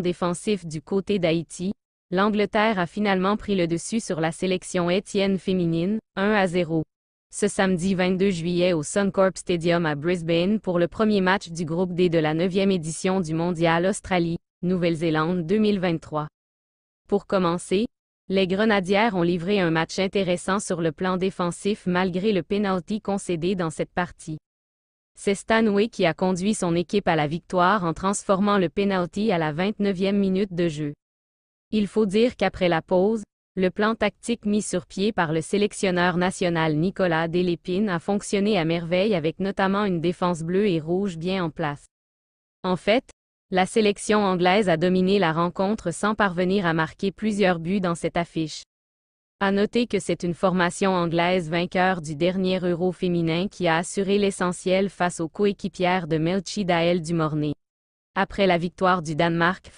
défensif du côté d'Haïti, l'Angleterre a finalement pris le dessus sur la sélection étienne féminine, 1 à 0. Ce samedi 22 juillet au Suncorp Stadium à Brisbane pour le premier match du groupe D de la 9e édition du Mondial Australie, Nouvelle-Zélande 2023. Pour commencer, les Grenadières ont livré un match intéressant sur le plan défensif malgré le pénalty concédé dans cette partie. C'est Stanway qui a conduit son équipe à la victoire en transformant le penalty à la 29e minute de jeu. Il faut dire qu'après la pause, le plan tactique mis sur pied par le sélectionneur national Nicolas Delépine a fonctionné à merveille avec notamment une défense bleue et rouge bien en place. En fait, la sélection anglaise a dominé la rencontre sans parvenir à marquer plusieurs buts dans cette affiche. À noter que c'est une formation anglaise vainqueur du dernier Euro féminin qui a assuré l'essentiel face aux coéquipières de Melchi Dael du Mornay. Après la victoire du Danemark